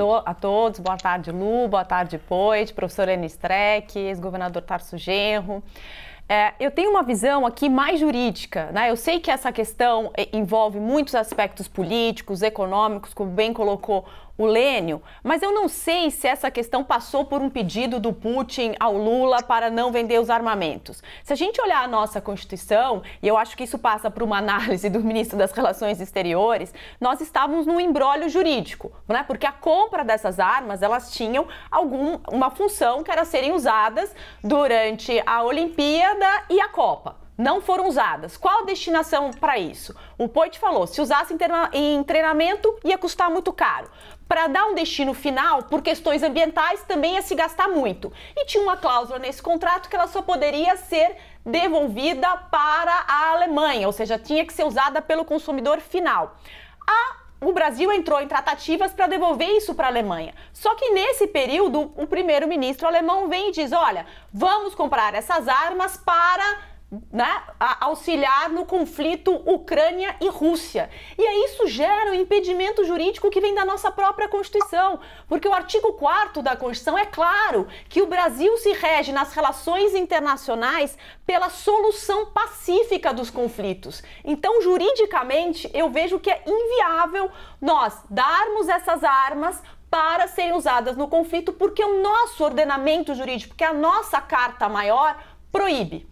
to a todos. Boa tarde, Lu. Boa tarde, Poit, professor Ana Streck, ex-governador Tarso Genro. É, eu tenho uma visão aqui mais jurídica, né? Eu sei que essa questão eh, envolve muitos aspectos políticos, econômicos, como bem colocou o Lênio, mas eu não sei se essa questão passou por um pedido do Putin ao Lula para não vender os armamentos. Se a gente olhar a nossa Constituição, e eu acho que isso passa por uma análise do ministro das Relações Exteriores, nós estávamos num embrólio jurídico, né? Porque a compra dessas armas, elas tinham algum uma função que era serem usadas durante a Olimpíada Olimpíada e a Copa não foram usadas. Qual a destinação para isso? O Poit falou, se usasse em treinamento ia custar muito caro. Para dar um destino final, por questões ambientais, também ia se gastar muito. E tinha uma cláusula nesse contrato que ela só poderia ser devolvida para a Alemanha, ou seja, tinha que ser usada pelo consumidor final. A o Brasil entrou em tratativas para devolver isso para a Alemanha. Só que nesse período, o primeiro-ministro alemão vem e diz: olha, vamos comprar essas armas para né, auxiliar no conflito Ucrânia e Rússia. E aí isso gera um impedimento jurídico que vem da nossa própria Constituição, porque o artigo 4 da Constituição é claro que o Brasil se rege nas relações internacionais pela solução pacífica dos conflitos. Então, juridicamente, eu vejo que é inviável nós darmos essas armas para serem usadas no conflito, porque o nosso ordenamento jurídico, porque é a nossa carta maior proíbe.